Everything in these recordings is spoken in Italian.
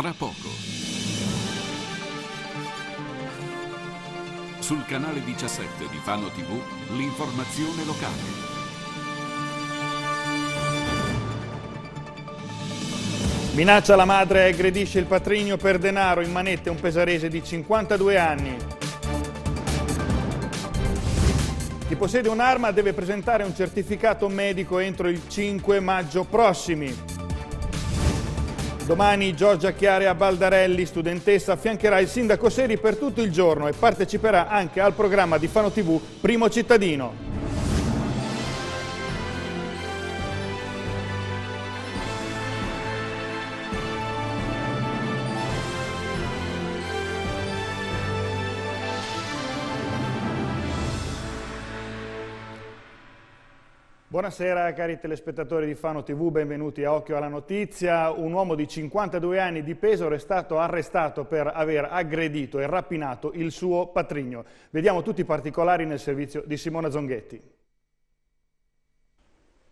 tra poco. Sul canale 17 di Fano TV, l'informazione locale. Minaccia la madre e aggredisce il patrigno per denaro in manette un pesarese di 52 anni. Chi possiede un'arma deve presentare un certificato medico entro il 5 maggio prossimi. Domani Giorgia Chiarea Baldarelli, studentessa, affiancherà il sindaco Seri per tutto il giorno e parteciperà anche al programma di Fano TV Primo Cittadino. Buonasera cari telespettatori di Fano TV, benvenuti a Occhio alla Notizia. Un uomo di 52 anni di Pesaro è stato arrestato per aver aggredito e rapinato il suo patrigno. Vediamo tutti i particolari nel servizio di Simona Zonghetti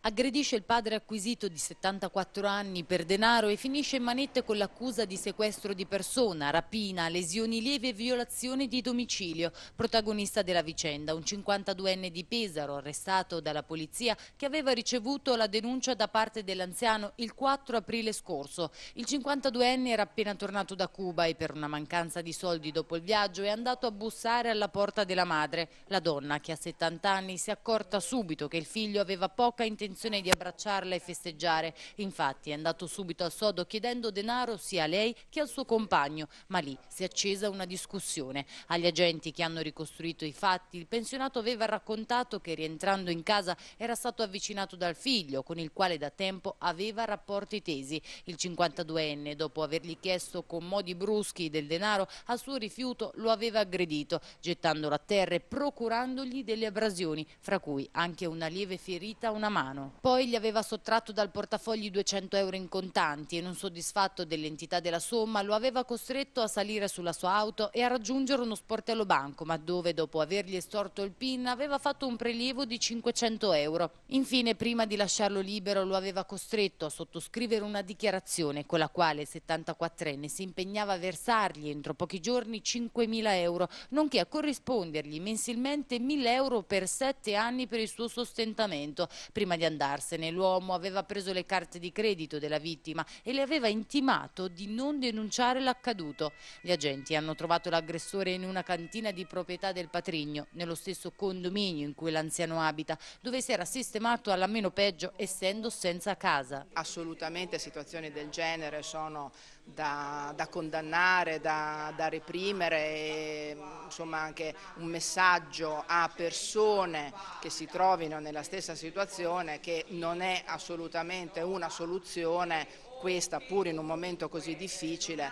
aggredisce il padre acquisito di 74 anni per denaro e finisce in manette con l'accusa di sequestro di persona, rapina, lesioni lievi e violazione di domicilio. Protagonista della vicenda, un 52enne di Pesaro arrestato dalla polizia che aveva ricevuto la denuncia da parte dell'anziano il 4 aprile scorso. Il 52enne era appena tornato da Cuba e per una mancanza di soldi dopo il viaggio è andato a bussare alla porta della madre. La donna, che ha 70 anni, si è accorta subito che il figlio aveva poca intenzione intenzione di abbracciarla e festeggiare. Infatti è andato subito al sodo chiedendo denaro sia a lei che al suo compagno, ma lì si è accesa una discussione. Agli agenti che hanno ricostruito i fatti, il pensionato aveva raccontato che rientrando in casa era stato avvicinato dal figlio, con il quale da tempo aveva rapporti tesi. Il 52enne, dopo avergli chiesto con modi bruschi del denaro, al suo rifiuto lo aveva aggredito, gettandolo a terra e procurandogli delle abrasioni, fra cui anche una lieve ferita a una mano. Milano. Poi gli aveva sottratto dal portafogli 200 euro in contanti e non soddisfatto dell'entità della somma lo aveva costretto a salire sulla sua auto e a raggiungere uno sportello banco ma dove dopo avergli estorto il PIN aveva fatto un prelievo di 500 euro. Infine prima di lasciarlo libero lo aveva costretto a sottoscrivere una dichiarazione con la quale il 74enne si impegnava a versargli entro pochi giorni 5.000 euro nonché a corrispondergli mensilmente 1.000 euro per 7 anni per il suo sostentamento prima di andarsene. L'uomo aveva preso le carte di credito della vittima e le aveva intimato di non denunciare l'accaduto. Gli agenti hanno trovato l'aggressore in una cantina di proprietà del patrigno, nello stesso condominio in cui l'anziano abita, dove si era sistemato alla meno peggio essendo senza casa. Assolutamente situazioni del genere sono da, da condannare, da, da reprimere, e, insomma anche un messaggio a persone che si trovino nella stessa situazione che non è assolutamente una soluzione questa pur in un momento così difficile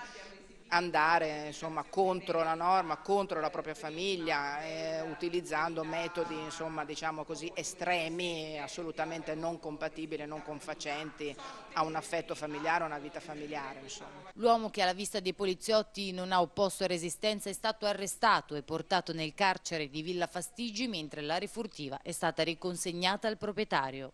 andare insomma, contro la norma, contro la propria famiglia, eh, utilizzando metodi insomma, diciamo così, estremi, assolutamente non compatibili, non confacenti a un affetto familiare, a una vita familiare. L'uomo che alla vista dei poliziotti non ha opposto resistenza è stato arrestato e portato nel carcere di Villa Fastigi mentre la rifurtiva è stata riconsegnata al proprietario.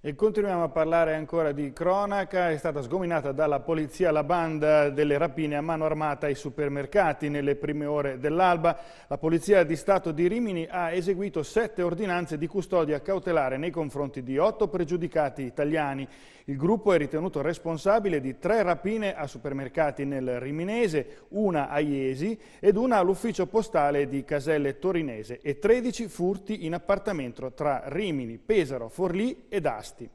E continuiamo a parlare ancora di cronaca, è stata sgominata dalla polizia la banda delle rapine a mano armata ai supermercati nelle prime ore dell'alba. La Polizia di Stato di Rimini ha eseguito sette ordinanze di custodia cautelare nei confronti di otto pregiudicati italiani. Il gruppo è ritenuto responsabile di tre rapine a supermercati nel Riminese, una a Iesi ed una all'ufficio postale di Caselle Torinese e 13 furti in appartamento tra Rimini, Pesaro, Forlì ed Asso. Ergasti.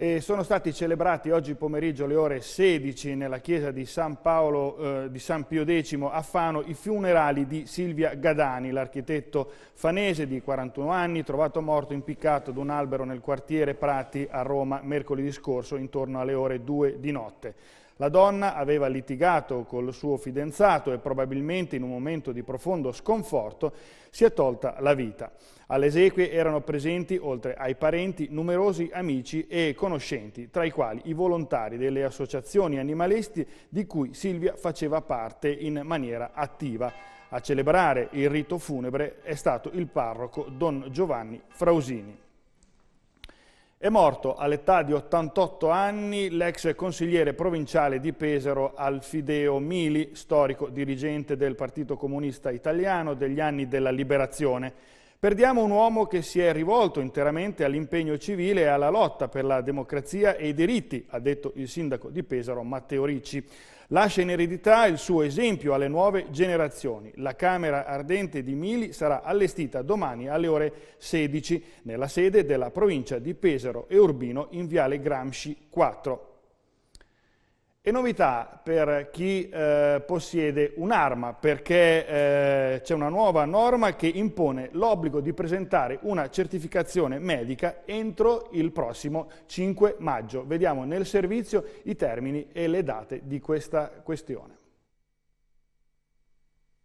E sono stati celebrati oggi pomeriggio alle ore 16 nella chiesa di San, Paolo, eh, di San Pio X a Fano i funerali di Silvia Gadani, l'architetto fanese di 41 anni, trovato morto impiccato ad un albero nel quartiere Prati a Roma mercoledì scorso intorno alle ore 2 di notte. La donna aveva litigato col suo fidanzato e probabilmente in un momento di profondo sconforto si è tolta la vita. Alle esequie erano presenti, oltre ai parenti, numerosi amici e conoscenti, tra i quali i volontari delle associazioni animalisti di cui Silvia faceva parte in maniera attiva. A celebrare il rito funebre è stato il parroco Don Giovanni Frausini. È morto all'età di 88 anni l'ex consigliere provinciale di Pesaro Alfideo Mili, storico dirigente del Partito Comunista Italiano degli anni della Liberazione. Perdiamo un uomo che si è rivolto interamente all'impegno civile e alla lotta per la democrazia e i diritti, ha detto il sindaco di Pesaro Matteo Ricci. Lascia in eredità il suo esempio alle nuove generazioni. La Camera Ardente di Mili sarà allestita domani alle ore 16 nella sede della provincia di Pesaro e Urbino in Viale Gramsci 4. È novità per chi eh, possiede un'arma perché eh, c'è una nuova norma che impone l'obbligo di presentare una certificazione medica entro il prossimo 5 maggio. Vediamo nel servizio i termini e le date di questa questione.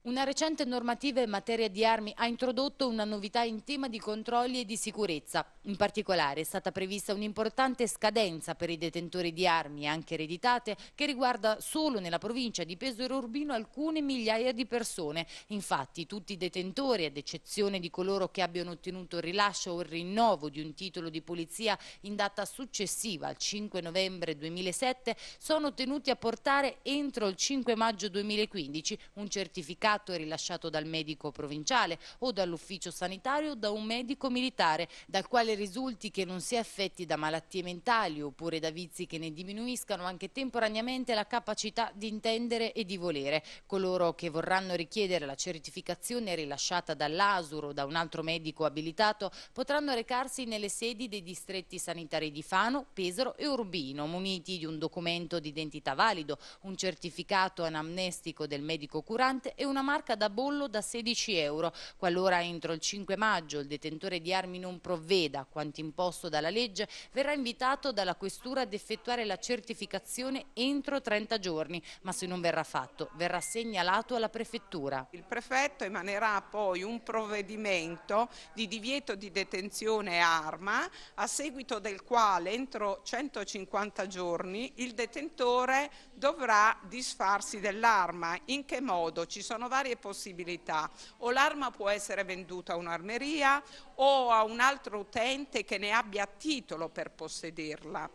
Una recente normativa in materia di armi ha introdotto una novità in tema di controlli e di sicurezza. In particolare è stata prevista un'importante scadenza per i detentori di armi, anche ereditate, che riguarda solo nella provincia di Pesaro Urbino alcune migliaia di persone. Infatti tutti i detentori, ad eccezione di coloro che abbiano ottenuto il rilascio o il rinnovo di un titolo di polizia in data successiva al 5 novembre 2007, sono tenuti a portare entro il 5 maggio 2015 un certificato ricatto è rilasciato dal medico provinciale o dall'ufficio sanitario o da un medico militare, dal quale risulti che non si è affetti da malattie mentali oppure da vizi che ne diminuiscano anche temporaneamente la capacità di intendere e di volere. Coloro che vorranno richiedere la certificazione rilasciata dall'ASUR o da un altro medico abilitato potranno recarsi nelle sedi dei distretti sanitari di Fano, Pesaro e Urbino, muniti di un documento di identità valido, un certificato anamnestico del medico curante e una marca da bollo da 16 euro. Qualora entro il 5 maggio il detentore di armi non provveda a quanto imposto dalla legge, verrà invitato dalla Questura ad effettuare la certificazione entro 30 giorni, ma se non verrà fatto verrà segnalato alla Prefettura. Il prefetto emanerà poi un provvedimento di divieto di detenzione arma a seguito del quale entro 150 giorni il detentore dovrà disfarsi dell'arma. In che modo? Ci sono varie possibilità. O l'arma può essere venduta a un'armeria o a un altro utente che ne abbia titolo per possederla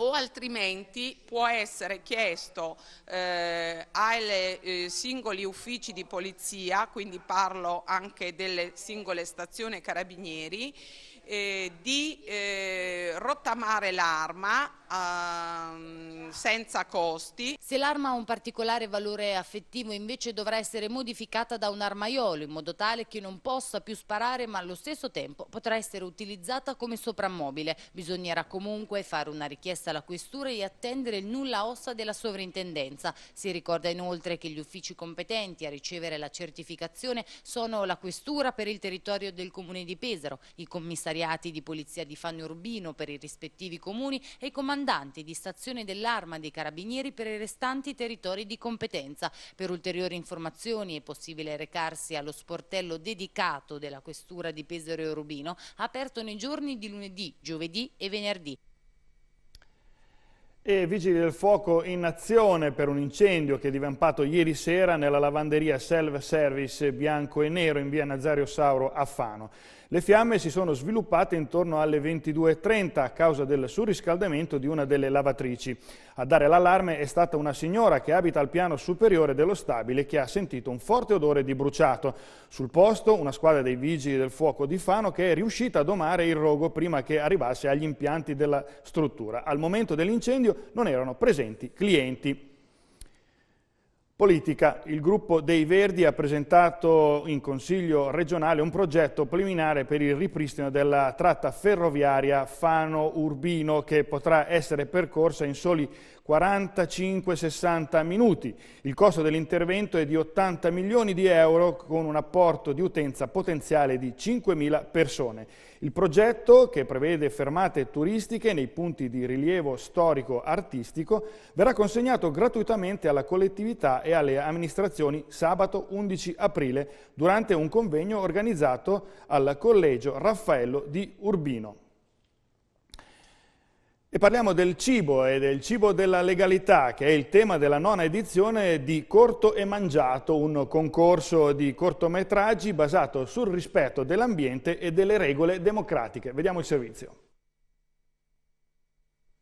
o altrimenti può essere chiesto eh, ai eh, singoli uffici di polizia, quindi parlo anche delle singole stazioni carabinieri, eh, di eh, rottamare l'arma uh, senza costi. Se l'arma ha un particolare valore affettivo invece dovrà essere modificata da un armaiolo in modo tale che non possa più sparare ma allo stesso tempo potrà essere utilizzata come soprammobile. Bisognerà comunque fare una richiesta alla questura e attendere il nulla ossa della sovrintendenza. Si ricorda inoltre che gli uffici competenti a ricevere la certificazione sono la questura per il territorio del comune di Pesaro, i commissariati di polizia di Fanno Urbino per i rispettivi comuni e i comandanti comandanti di stazione dell'arma dei carabinieri per i restanti territori di competenza. Per ulteriori informazioni è possibile recarsi allo sportello dedicato della questura di Pesaro e Rubino, aperto nei giorni di lunedì, giovedì e venerdì. E vigili del fuoco in azione per un incendio che è divampato ieri sera nella lavanderia Self Service Bianco e Nero in via Nazario Sauro a Fano. Le fiamme si sono sviluppate intorno alle 22.30 a causa del surriscaldamento di una delle lavatrici. A dare l'allarme è stata una signora che abita al piano superiore dello stabile che ha sentito un forte odore di bruciato. Sul posto una squadra dei vigili del fuoco di Fano che è riuscita a domare il rogo prima che arrivasse agli impianti della struttura. Al momento dell'incendio non erano presenti clienti. Politica, il gruppo dei Verdi ha presentato in Consiglio regionale un progetto preliminare per il ripristino della tratta ferroviaria Fano-Urbino che potrà essere percorsa in soli 45-60 minuti. Il costo dell'intervento è di 80 milioni di euro con un apporto di utenza potenziale di 5.000 persone. Il progetto, che prevede fermate turistiche nei punti di rilievo storico-artistico, verrà consegnato gratuitamente alla collettività e alle amministrazioni sabato 11 aprile durante un convegno organizzato al Collegio Raffaello di Urbino. E parliamo del cibo e del cibo della legalità, che è il tema della nona edizione di Corto e Mangiato, un concorso di cortometraggi basato sul rispetto dell'ambiente e delle regole democratiche. Vediamo il servizio.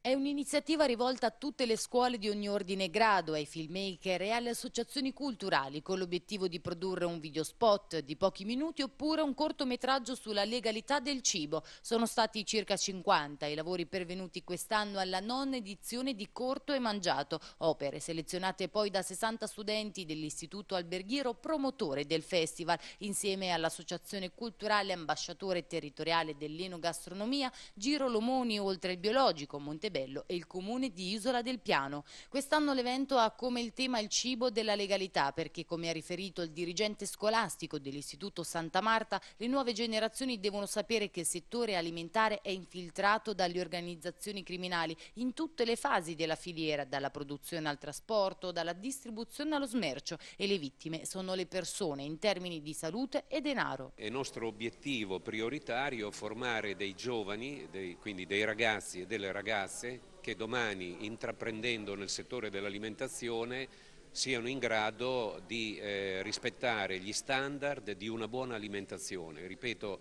È un'iniziativa rivolta a tutte le scuole di ogni ordine e grado, ai filmmaker e alle associazioni culturali con l'obiettivo di produrre un videospot di pochi minuti oppure un cortometraggio sulla legalità del cibo. Sono stati circa 50 i lavori pervenuti quest'anno alla nona edizione di Corto e Mangiato, opere selezionate poi da 60 studenti dell'Istituto Alberghiero promotore del festival insieme all'Associazione Culturale Ambasciatore Territoriale dell'Enogastronomia, Giro Lomoni oltre il biologico, Montebello Montebello e il comune di Isola del Piano. Quest'anno l'evento ha come il tema il cibo della legalità perché, come ha riferito il dirigente scolastico dell'Istituto Santa Marta, le nuove generazioni devono sapere che il settore alimentare è infiltrato dalle organizzazioni criminali in tutte le fasi della filiera, dalla produzione al trasporto, dalla distribuzione allo smercio e le vittime sono le persone in termini di salute e denaro. È nostro obiettivo prioritario formare dei giovani, dei, quindi dei ragazzi e delle ragazze, imprese che domani intraprendendo nel settore dell'alimentazione siano in grado di eh, rispettare gli standard di una buona alimentazione. Ripeto,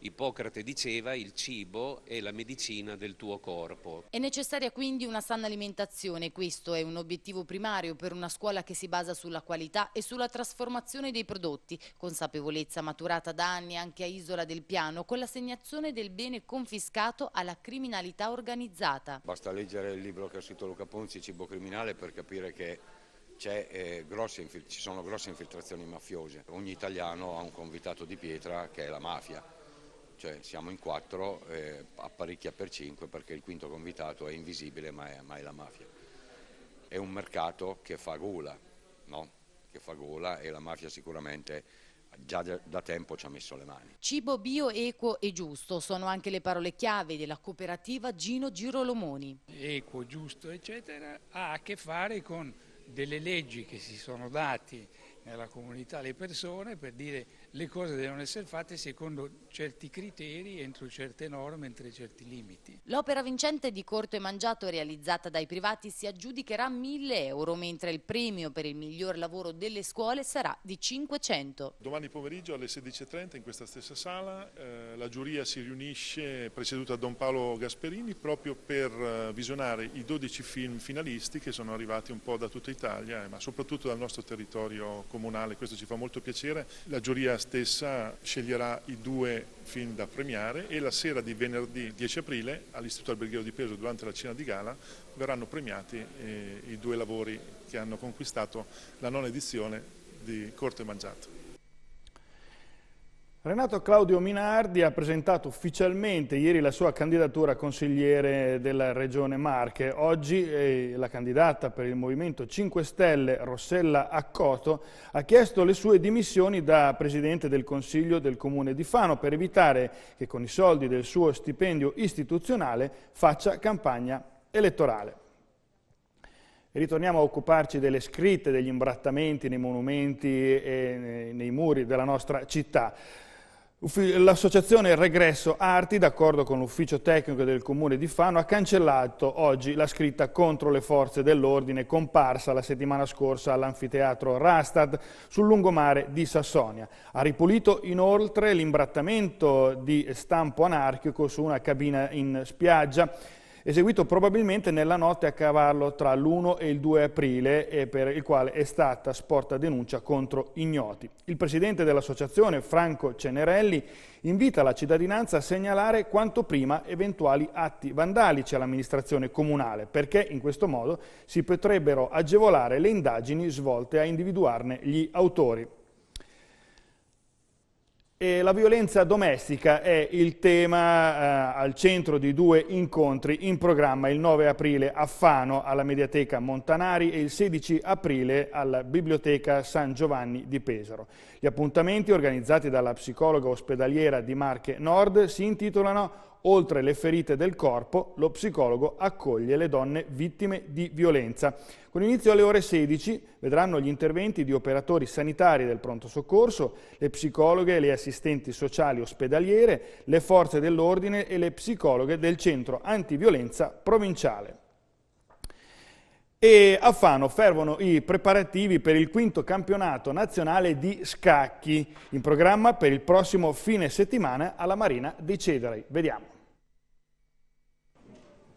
Ippocrate diceva il cibo è la medicina del tuo corpo. È necessaria quindi una sana alimentazione, questo è un obiettivo primario per una scuola che si basa sulla qualità e sulla trasformazione dei prodotti, consapevolezza maturata da anni anche a Isola del Piano con l'assegnazione del bene confiscato alla criminalità organizzata. Basta leggere il libro che ha scritto Luca Ponzi, Cibo Criminale, per capire che eh, grosse, ci sono grosse infiltrazioni mafiose. Ogni italiano ha un convitato di pietra che è la mafia cioè siamo in quattro, eh, apparecchia per cinque perché il quinto convitato è invisibile ma è, ma è la mafia. È un mercato che fa gola, no? che fa gola e la mafia sicuramente già da tempo ci ha messo le mani. Cibo bio, equo e giusto sono anche le parole chiave della cooperativa Gino Girolomoni. Equo, giusto, eccetera, ha a che fare con delle leggi che si sono date nella comunità le persone per dire le cose devono essere fatte secondo certi criteri, entro certe norme, entro certi limiti. L'opera vincente di Corto e Mangiato realizzata dai privati si aggiudicherà 1000 euro, mentre il premio per il miglior lavoro delle scuole sarà di 500. Domani pomeriggio alle 16.30 in questa stessa sala eh, la giuria si riunisce presieduta da Don Paolo Gasperini proprio per eh, visionare i 12 film finalisti che sono arrivati un po' da tutta Italia eh, ma soprattutto dal nostro territorio comunale, questo ci fa molto piacere. La giuria stessa sceglierà i due film da premiare e la sera di venerdì 10 aprile all'Istituto Alberghiero di Peso durante la cena di gala verranno premiati eh, i due lavori che hanno conquistato la nona edizione di Corte Mangiato. Renato Claudio Minardi ha presentato ufficialmente ieri la sua candidatura a consigliere della Regione Marche. Oggi eh, la candidata per il Movimento 5 Stelle, Rossella Accoto, ha chiesto le sue dimissioni da Presidente del Consiglio del Comune di Fano per evitare che con i soldi del suo stipendio istituzionale faccia campagna elettorale. Ritorniamo a occuparci delle scritte, degli imbrattamenti nei monumenti e nei muri della nostra città. L'associazione Regresso Arti, d'accordo con l'ufficio tecnico del comune di Fano, ha cancellato oggi la scritta contro le forze dell'ordine comparsa la settimana scorsa all'anfiteatro Rastad sul lungomare di Sassonia. Ha ripulito inoltre l'imbrattamento di stampo anarchico su una cabina in spiaggia eseguito probabilmente nella notte a cavallo tra l'1 e il 2 aprile e per il quale è stata sporta denuncia contro ignoti. Il presidente dell'associazione, Franco Cenerelli, invita la cittadinanza a segnalare quanto prima eventuali atti vandalici all'amministrazione comunale, perché in questo modo si potrebbero agevolare le indagini svolte a individuarne gli autori. E la violenza domestica è il tema eh, al centro di due incontri in programma il 9 aprile a Fano alla Mediateca Montanari e il 16 aprile alla Biblioteca San Giovanni di Pesaro. Gli appuntamenti organizzati dalla psicologa ospedaliera di Marche Nord si intitolano Oltre le ferite del corpo, lo psicologo accoglie le donne vittime di violenza. Con inizio alle ore 16 vedranno gli interventi di operatori sanitari del pronto soccorso, le psicologhe, le assistenti sociali ospedaliere, le forze dell'ordine e le psicologhe del centro antiviolenza provinciale. E a Fano fervono i preparativi per il quinto campionato nazionale di scacchi, in programma per il prossimo fine settimana alla Marina di Cedari. Vediamo.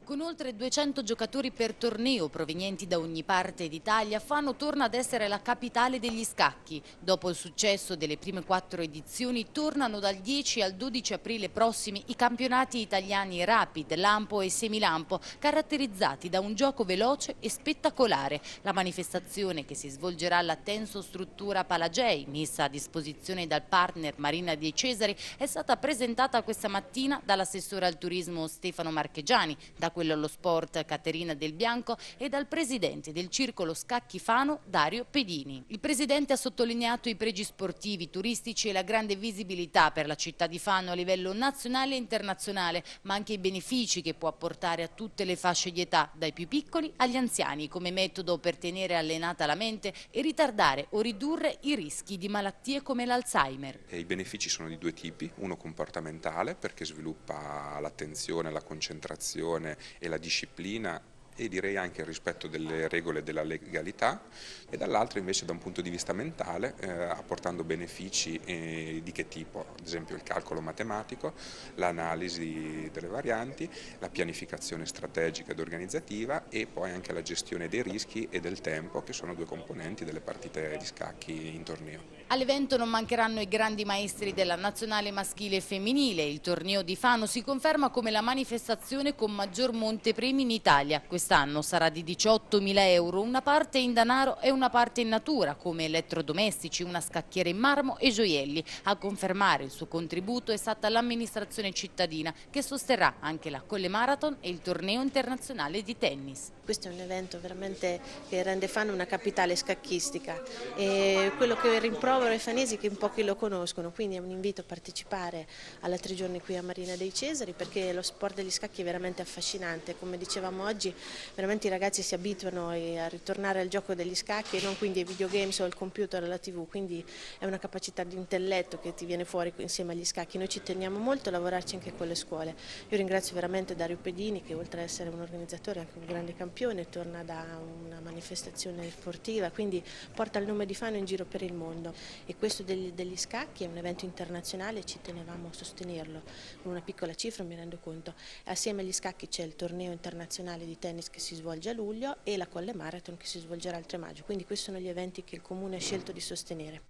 Con oltre 200 giocatori per torneo provenienti da ogni parte d'Italia, Fano torna ad essere la capitale degli scacchi. Dopo il successo delle prime quattro edizioni, tornano dal 10 al 12 aprile prossimi i campionati italiani Rapid, Lampo e Semilampo, caratterizzati da un gioco veloce e spettacolare. La manifestazione che si svolgerà alla tenso struttura Palagei, messa a disposizione dal partner Marina dei Cesari, è stata presentata questa mattina dall'assessore al turismo Stefano Marchegiani, da quello allo sport Caterina Del Bianco e dal presidente del circolo Scacchi Fano Dario Pedini. Il presidente ha sottolineato i pregi sportivi, turistici e la grande visibilità per la città di Fano a livello nazionale e internazionale, ma anche i benefici che può apportare a tutte le fasce di età, dai più piccoli agli anziani, come metodo per tenere allenata la mente e ritardare o ridurre i rischi di malattie come l'Alzheimer. I benefici sono di due tipi, uno comportamentale perché sviluppa l'attenzione, la concentrazione e la disciplina e direi anche il rispetto delle regole della legalità e dall'altro invece da un punto di vista mentale eh, apportando benefici eh, di che tipo, ad esempio il calcolo matematico, l'analisi delle varianti, la pianificazione strategica ed organizzativa e poi anche la gestione dei rischi e del tempo che sono due componenti delle partite di scacchi in torneo. All'evento non mancheranno i grandi maestri della nazionale maschile e femminile. Il torneo di Fano si conferma come la manifestazione con maggior montepremi in Italia. Quest'anno sarà di 18.000 euro, una parte in danaro e una parte in natura, come elettrodomestici, una scacchiera in marmo e gioielli. A confermare il suo contributo è stata l'amministrazione cittadina, che sosterrà anche la Colle Marathon e il torneo internazionale di tennis. Questo è un evento veramente che rende Fano una capitale scacchistica e quello che rimprovero popolo fanesi che in pochi lo conoscono, quindi è un invito a partecipare alla tre giorni qui a Marina dei Cesari perché lo sport degli scacchi è veramente affascinante, come dicevamo oggi veramente i ragazzi si abituano a ritornare al gioco degli scacchi e non quindi ai videogames o al computer o alla tv, quindi è una capacità di intelletto che ti viene fuori insieme agli scacchi, noi ci teniamo molto a lavorarci anche con le scuole, io ringrazio veramente Dario Pedini che oltre ad essere un organizzatore è anche un grande campione, torna da una manifestazione sportiva, quindi porta il nome di Fano in giro per il mondo e questo degli, degli scacchi è un evento internazionale e ci tenevamo a sostenerlo con una piccola cifra mi rendo conto. Assieme agli scacchi c'è il torneo internazionale di tennis che si svolge a luglio e la Colle Marathon che si svolgerà il 3 maggio, quindi questi sono gli eventi che il Comune ha scelto di sostenere.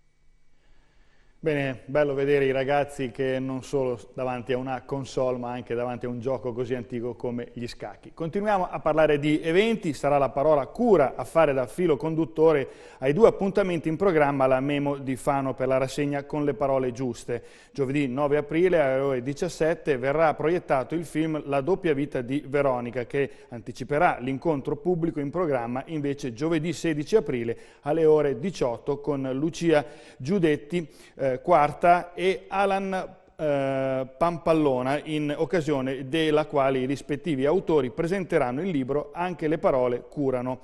Bene, bello vedere i ragazzi che non solo davanti a una console ma anche davanti a un gioco così antico come gli scacchi. Continuiamo a parlare di eventi, sarà la parola cura a fare da filo conduttore ai due appuntamenti in programma la Memo di Fano per la rassegna con le parole giuste. Giovedì 9 aprile alle ore 17 verrà proiettato il film La doppia vita di Veronica che anticiperà l'incontro pubblico in programma invece giovedì 16 aprile alle ore 18 con Lucia Giudetti. Eh, eh, quarta e Alan eh, Pampallona, in occasione della quale i rispettivi autori presenteranno il libro Anche le parole curano.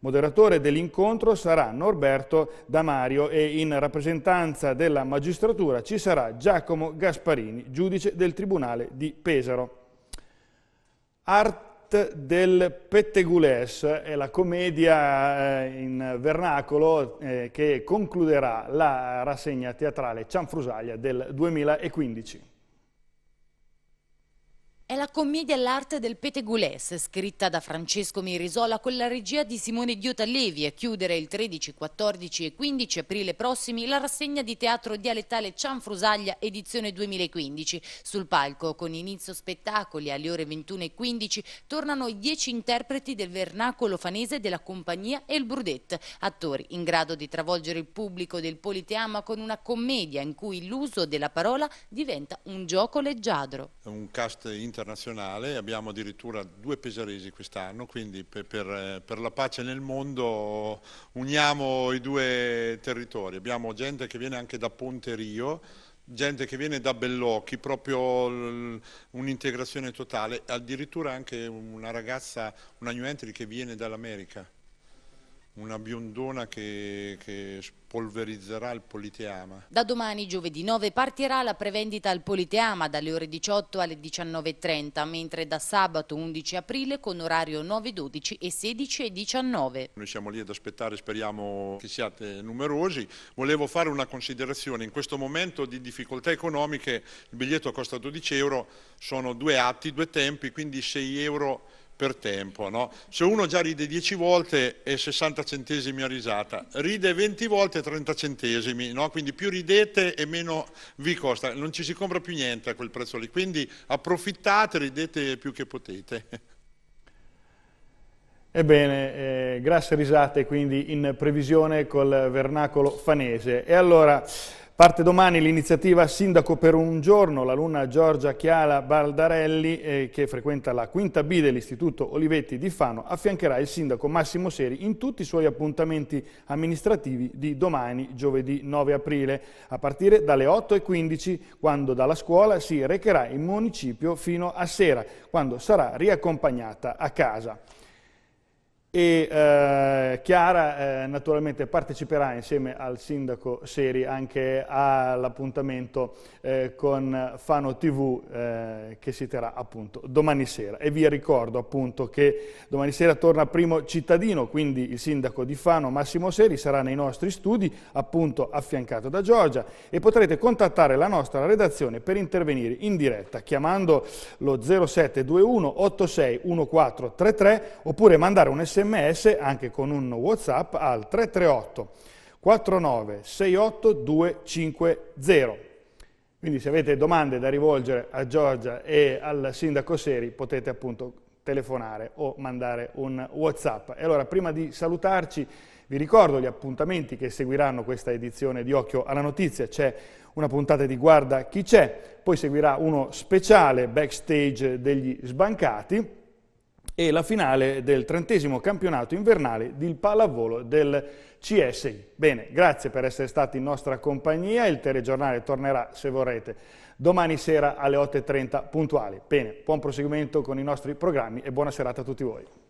Moderatore dell'incontro sarà Norberto Damario e in rappresentanza della magistratura ci sarà Giacomo Gasparini, giudice del Tribunale di Pesaro. Art del pettegolès è la commedia eh, in vernacolo eh, che concluderà la rassegna teatrale Cianfrusaglia del 2015. È la commedia L'arte del pettegolès, scritta da Francesco Mirisola con la regia di Simone Diotallevi a chiudere il 13, 14 e 15 aprile prossimi la rassegna di teatro dialettale Cianfrusaglia edizione 2015. Sul palco, con inizio spettacoli alle ore 21.15, tornano i dieci interpreti del vernacolo fanese della compagnia El Brudet, attori in grado di travolgere il pubblico del Politeama con una commedia in cui l'uso della parola diventa un gioco leggiadro. Un cast internazionale, abbiamo addirittura due pesaresi quest'anno, quindi per, per, eh, per, la pace nel mondo uniamo i due territori. Abbiamo gente che viene anche da Ponte Rio, gente che viene da Bellocchi, proprio un'integrazione totale, addirittura anche una ragazza, una New Entry che viene dall'America una biondona che, che spolverizzerà il Politeama. Da domani, giovedì 9, partirà la prevendita al Politeama dalle ore 18 alle 19.30, mentre da sabato 11 aprile con orario 9.12 e 16.19. Noi siamo lì ad aspettare, speriamo che siate numerosi. Volevo fare una considerazione, in questo momento di difficoltà economiche il biglietto costa 12 euro, sono due atti, due tempi, quindi 6 euro per tempo. No? Se uno già ride 10 volte è 60 centesimi a risata, ride 20 volte 30 centesimi, no? quindi più ridete e meno vi costa, non ci si compra più niente a quel prezzo lì, quindi approfittate, ridete più che potete. Ebbene, eh, grasse risate quindi in previsione col vernacolo fanese. E allora... Parte domani l'iniziativa Sindaco per un giorno, l'alunna Giorgia Chiala Baldarelli, eh, che frequenta la quinta B dell'Istituto Olivetti di Fano, affiancherà il sindaco Massimo Seri in tutti i suoi appuntamenti amministrativi di domani, giovedì 9 aprile, a partire dalle 8.15, quando dalla scuola si recherà in municipio fino a sera, quando sarà riaccompagnata a casa e eh, Chiara eh, naturalmente parteciperà insieme al sindaco Seri anche all'appuntamento eh, con Fano TV eh, che si terrà appunto domani sera e vi ricordo appunto che domani sera torna primo cittadino quindi il sindaco di Fano Massimo Seri sarà nei nostri studi appunto affiancato da Giorgia e potrete contattare la nostra redazione per intervenire in diretta chiamando lo 0721 86 1433 oppure mandare un sms sms anche con un whatsapp al 338 49 68 250. Quindi se avete domande da rivolgere a Giorgia e al sindaco Seri potete appunto telefonare o mandare un whatsapp. E allora prima di salutarci vi ricordo gli appuntamenti che seguiranno questa edizione di Occhio alla Notizia. C'è una puntata di Guarda chi c'è, poi seguirà uno speciale backstage degli sbancati e la finale del trentesimo campionato invernale di pallavolo del CSI. Bene, grazie per essere stati in nostra compagnia, il telegiornale tornerà se vorrete domani sera alle 8.30 puntuali. Bene, buon proseguimento con i nostri programmi e buona serata a tutti voi.